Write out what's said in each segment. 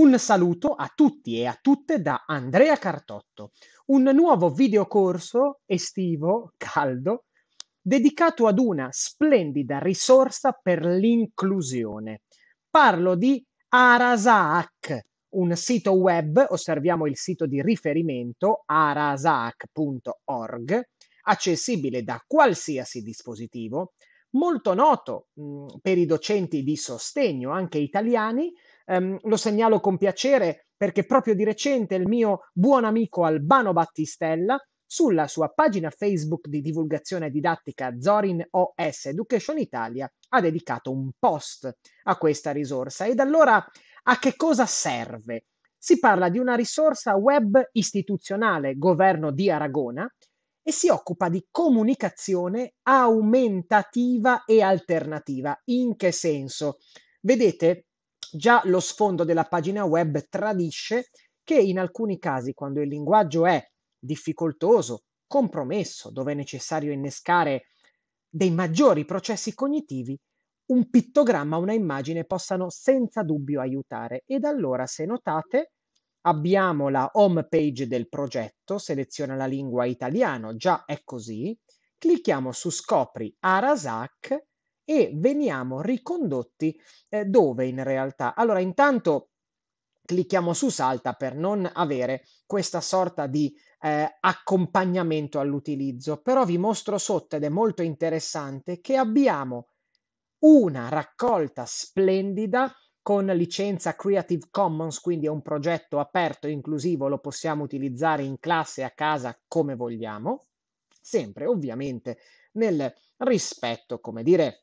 Un saluto a tutti e a tutte da Andrea Cartotto, un nuovo videocorso estivo, caldo, dedicato ad una splendida risorsa per l'inclusione. Parlo di Arasac, un sito web, osserviamo il sito di riferimento arasac.org, accessibile da qualsiasi dispositivo, molto noto mh, mm, per i docenti di sostegno, anche italiani, ehm, lo segnalo con piacere perché proprio di recente il mio buon amico Albano Battistella sulla sua pagina Facebook di divulgazione didattica Zorin OS Education Italia ha dedicato un post a questa risorsa. Ed allora a che cosa serve? Si parla di una risorsa web istituzionale governo di Aragona e si occupa di comunicazione aumentativa e alternativa. In che senso? Vedete, Già lo sfondo della pagina web tradisce che in alcuni casi, quando il linguaggio è difficoltoso, compromesso, dove è necessario innescare dei maggiori processi cognitivi, un pittogramma, una immagine possano senza dubbio aiutare. Ed allora, se notate, abbiamo la home page del progetto, seleziona la lingua italiano, già è così, clicchiamo su scopri Arasac e veniamo ricondotti eh, dove in realtà. Allora, intanto clicchiamo su salta per non avere questa sorta di eh, accompagnamento all'utilizzo, però vi mostro sotto ed è molto interessante che abbiamo una raccolta splendida con licenza Creative Commons, quindi è un progetto aperto e inclusivo, lo possiamo utilizzare in classe a casa come vogliamo, sempre ovviamente nel rispetto, come dire,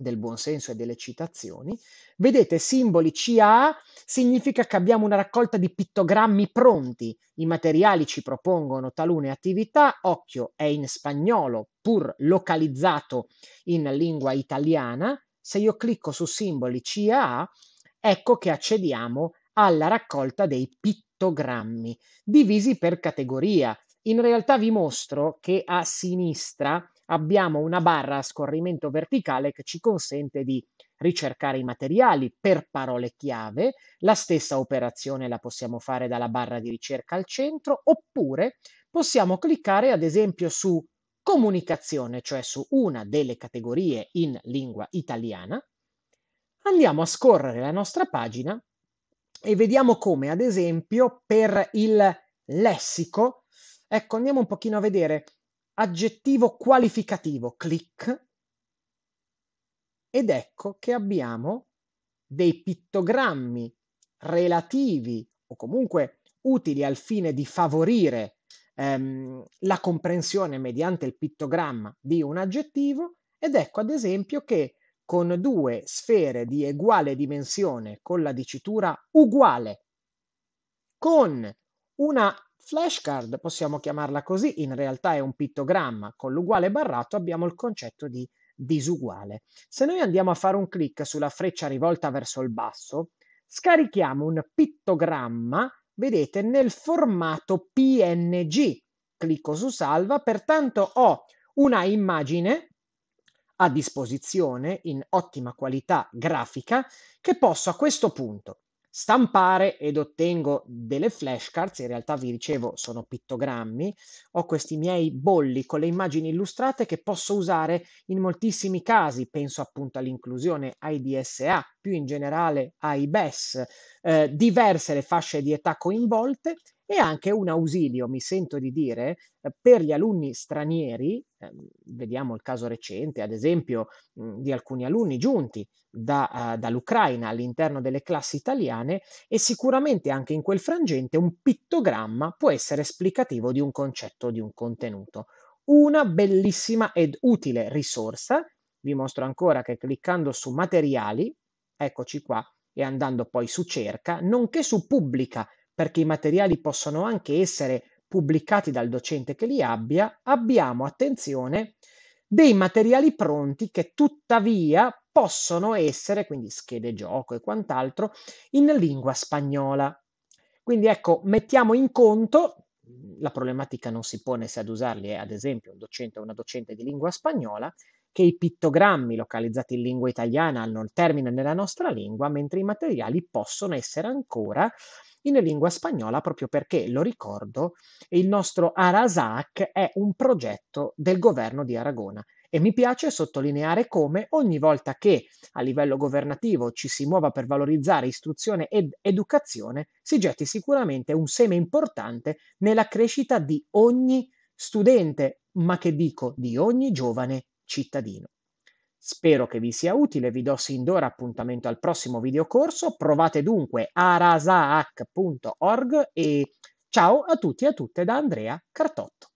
del buonsenso e delle citazioni. Vedete, simboli CA significa che abbiamo una raccolta di pittogrammi pronti. I materiali ci propongono talune attività. Occhio è in spagnolo, pur localizzato in lingua italiana. Se io clicco su simboli CA, ecco che accediamo alla raccolta dei pittogrammi divisi per categoria. In realtà vi mostro che a sinistra abbiamo una barra a scorrimento verticale che ci consente di ricercare i materiali per parole chiave. La stessa operazione la possiamo fare dalla barra di ricerca al centro oppure possiamo cliccare ad esempio su comunicazione, cioè su una delle categorie in lingua italiana. Andiamo a scorrere la nostra pagina e vediamo come ad esempio per il lessico, ecco andiamo un pochino a vedere aggettivo qualificativo, click, ed ecco che abbiamo dei pittogrammi relativi o comunque utili al fine di favorire ehm, la comprensione mediante il pittogramma di un aggettivo ed ecco ad esempio che con due sfere di uguale dimensione con la dicitura uguale, con una Flashcard, possiamo chiamarla così, in realtà è un pittogramma, con l'uguale barrato abbiamo il concetto di disuguale. Se noi andiamo a fare un clic sulla freccia rivolta verso il basso, scarichiamo un pittogramma, vedete, nel formato PNG. Clicco su salva, pertanto ho una immagine a disposizione in ottima qualità grafica che posso a questo punto stampare ed ottengo delle flashcards, in realtà vi ricevo sono pittogrammi, ho questi miei bolli con le immagini illustrate che posso usare in moltissimi casi, penso appunto all'inclusione ai DSA, più in generale ai BES, eh, diverse le fasce di età coinvolte e anche un ausilio, mi sento di dire, eh, per gli alunni stranieri, ehm, vediamo il caso recente, ad esempio, mm, di alcuni alunni giunti da, uh, dall'Ucraina all'interno delle classi italiane e sicuramente anche in quel frangente un pittogramma può essere esplicativo di un concetto, di un contenuto. Una bellissima ed utile risorsa, vi mostro ancora che cliccando su materiali, eccoci qua, e andando poi su cerca, nonché su pubblica perché i materiali possono anche essere pubblicati dal docente che li abbia, abbiamo attenzione dei materiali pronti che tuttavia possono essere, quindi schede gioco e quant'altro, in lingua spagnola. Quindi ecco, mettiamo in conto, la problematica non si pone se ad usarli è ad esempio un docente o una docente di lingua spagnola, che i pittogrammi localizzati in lingua italiana hanno il termine nella nostra lingua, mentre i materiali possono essere ancora in lingua spagnola proprio perché, lo ricordo, il nostro Arasac è un progetto del governo di Aragona. E mi piace sottolineare come ogni volta che a livello governativo ci si muova per valorizzare istruzione ed educazione, si getti sicuramente un seme importante nella crescita di ogni studente, ma che dico di ogni giovane cittadino. Spero che vi sia utile, vi do sin d'ora appuntamento al prossimo videocorso, provate dunque arasaac.org e ciao a tutti e a tutte da Andrea Cartotto.